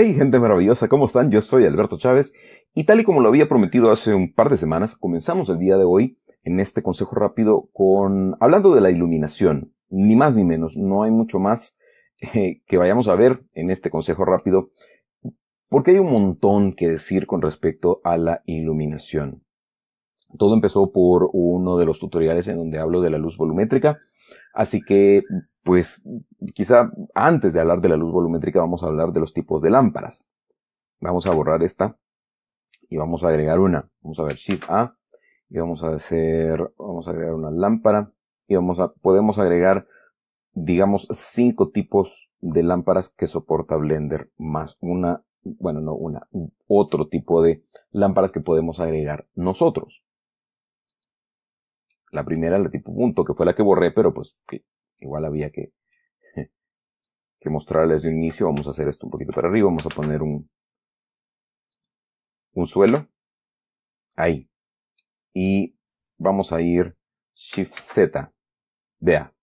Hey gente maravillosa, ¿cómo están? Yo soy Alberto Chávez y tal y como lo había prometido hace un par de semanas, comenzamos el día de hoy en este consejo rápido con hablando de la iluminación, ni más ni menos, no hay mucho más eh, que vayamos a ver en este consejo rápido, porque hay un montón que decir con respecto a la iluminación. Todo empezó por uno de los tutoriales en donde hablo de la luz volumétrica, Así que, pues, quizá antes de hablar de la luz volumétrica vamos a hablar de los tipos de lámparas. Vamos a borrar esta y vamos a agregar una. Vamos a ver Shift A y vamos a hacer, vamos a agregar una lámpara y vamos a, podemos agregar, digamos, cinco tipos de lámparas que soporta Blender más una, bueno, no una, otro tipo de lámparas que podemos agregar nosotros. La primera, la tipo punto, que fue la que borré, pero pues igual había que, que mostrarles de inicio. Vamos a hacer esto un poquito para arriba. Vamos a poner un, un suelo. Ahí. Y vamos a ir Shift Z. Vea.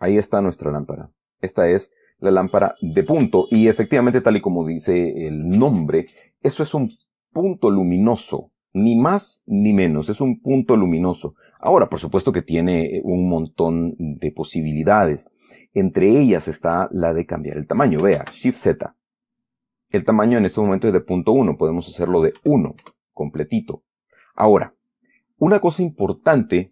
Ahí está nuestra lámpara. Esta es la lámpara de punto. Y efectivamente, tal y como dice el nombre, eso es un punto luminoso. Ni más ni menos, es un punto luminoso. Ahora, por supuesto que tiene eh, un montón de posibilidades. Entre ellas está la de cambiar el tamaño. Vea, Shift Z. El tamaño en este momento es de punto 1, podemos hacerlo de 1, completito. Ahora, una cosa importante,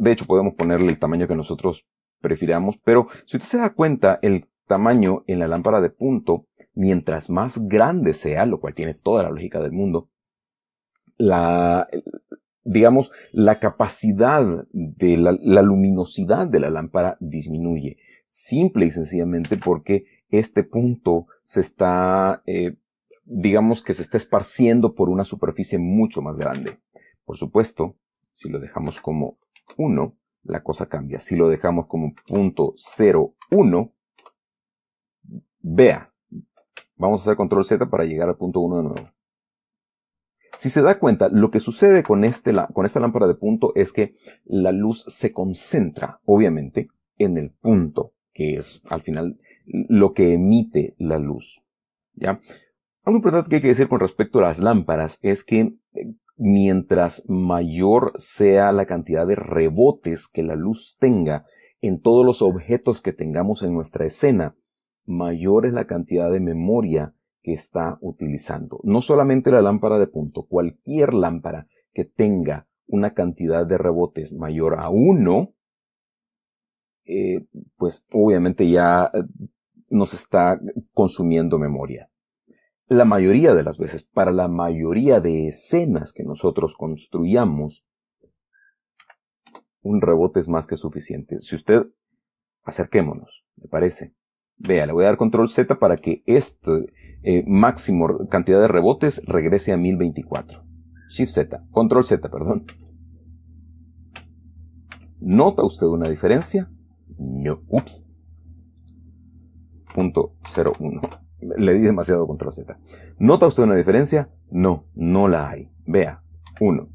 de hecho podemos ponerle el tamaño que nosotros prefiramos, pero si usted se da cuenta, el tamaño en la lámpara de punto, mientras más grande sea, lo cual tiene toda la lógica del mundo, la, digamos, la capacidad de la, luminosidad de la lámpara disminuye, simple y sencillamente porque este punto se está, eh, digamos que se está esparciendo por una superficie mucho más grande. Por supuesto, si lo dejamos como 1, la cosa cambia. Si lo dejamos como punto 1 vea, vamos a hacer control Z para llegar al punto 1 de nuevo. Si se da cuenta, lo que sucede con, este, con esta lámpara de punto es que la luz se concentra, obviamente, en el punto, que es al final lo que emite la luz. ¿ya? Algo importante que hay que decir con respecto a las lámparas es que eh, mientras mayor sea la cantidad de rebotes que la luz tenga en todos los objetos que tengamos en nuestra escena, mayor es la cantidad de memoria que está utilizando. No solamente la lámpara de punto, cualquier lámpara que tenga una cantidad de rebotes mayor a uno, eh, pues obviamente ya eh, nos está consumiendo memoria. La mayoría de las veces, para la mayoría de escenas que nosotros construyamos, un rebote es más que suficiente. Si usted, acerquémonos, me parece. Vea, le voy a dar control Z para que este eh, máximo cantidad de rebotes regrese a 1024. Shift Z, control Z, perdón. ¿Nota usted una diferencia? No, ups. Punto 01. Le di demasiado control Z. ¿Nota usted una diferencia? No, no la hay. Vea, 1.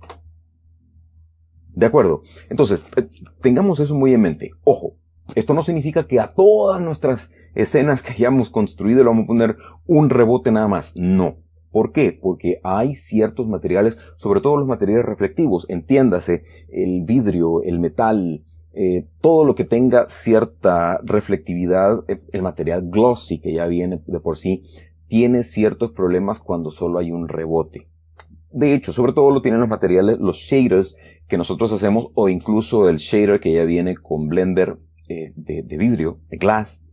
De acuerdo. Entonces, eh, tengamos eso muy en mente. Ojo, esto no significa que a todas nuestras escenas que hayamos construido le vamos a poner un rebote nada más. No. ¿Por qué? Porque hay ciertos materiales, sobre todo los materiales reflectivos, entiéndase, el vidrio, el metal, eh, todo lo que tenga cierta reflectividad, eh, el material glossy que ya viene de por sí, tiene ciertos problemas cuando solo hay un rebote. De hecho, sobre todo lo tienen los materiales, los shaders que nosotros hacemos o incluso el shader que ya viene con Blender de, vidrio, de glass,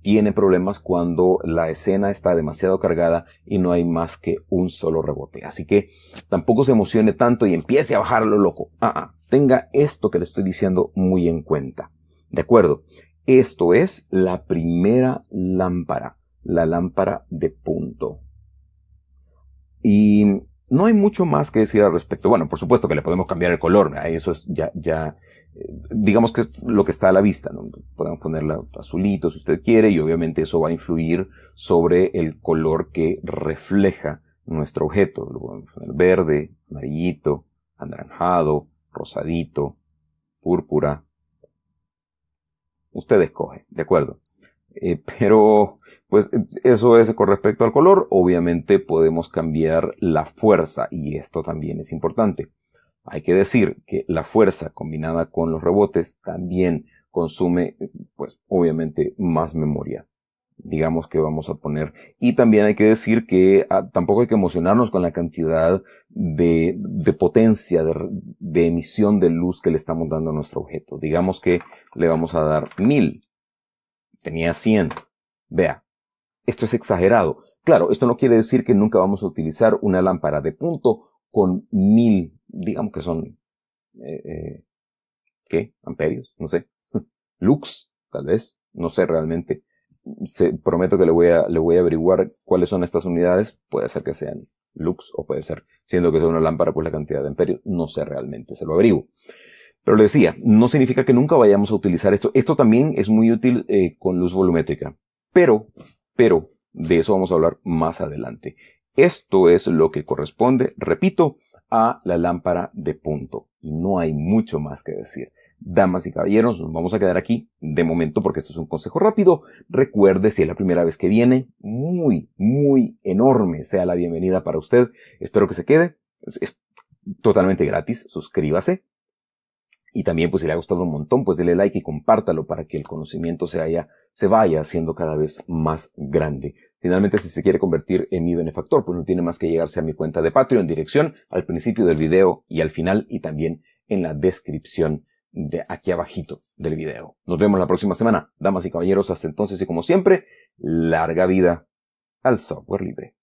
tiene problemas cuando la escena está demasiado cargada y no hay más que un solo rebote. Así que tampoco se emocione tanto y empiece a bajarlo loco. Ah, ah, tenga esto que le estoy diciendo muy en cuenta. De acuerdo. Esto es la primera lámpara, la lámpara de punto. Y no hay mucho más que decir al respecto. Bueno, por supuesto que le podemos cambiar el color, eso es ya, ya, eh, digamos que es lo que está a la vista, ¿no? Podemos ponerla azulito si usted quiere y obviamente eso va a influir sobre el color que refleja nuestro objeto. Lo podemos poner verde, amarillito, anaranjado, rosadito, púrpura. Usted escoge, ¿de acuerdo? Eh, pero pues eso es con respecto al color. Obviamente podemos cambiar la fuerza y esto también es importante. Hay que decir que la fuerza combinada con los rebotes también consume, pues obviamente, más memoria. Digamos que vamos a poner. Y también hay que decir que ah, tampoco hay que emocionarnos con la cantidad de, potencia, de, de, emisión de luz que le estamos dando a nuestro objeto. Digamos que le vamos a dar 1000 tenía 100. Vea, esto es exagerado. Claro, esto no quiere decir que nunca vamos a utilizar una lámpara de punto con 1000, digamos que son, eh, eh, ¿qué? Amperios, no sé. Lux, tal vez, no sé realmente. Se, prometo que le voy, a, le voy a averiguar cuáles son estas unidades. Puede ser que sean lux o puede ser, siendo que sea una lámpara, pues la cantidad de amperios. No sé realmente, se lo averiguo. Pero le decía, no significa que nunca vayamos a utilizar esto. Esto también es muy útil eh, con luz volumétrica. Pero, pero, de eso vamos a hablar más adelante. Esto es lo que corresponde, repito, a la lámpara de punto. Y no hay mucho más que decir. Damas y caballeros, nos vamos a quedar aquí de momento porque esto es un consejo rápido. Recuerde, si es la primera vez que viene, muy, muy enorme sea la bienvenida para usted. Espero que se quede. es totalmente gratis. Suscríbase y también pues si le ha gustado un montón, pues dele like y compártalo para que el conocimiento se, haya, se vaya haciendo cada vez más grande. Finalmente, si se quiere convertir en mi benefactor, pues no tiene más que llegarse a mi cuenta de Patreon, dirección al principio del video y al final y también en la descripción de aquí abajito del video. Nos vemos la próxima semana, damas y caballeros. Hasta entonces y como siempre, larga vida al software libre.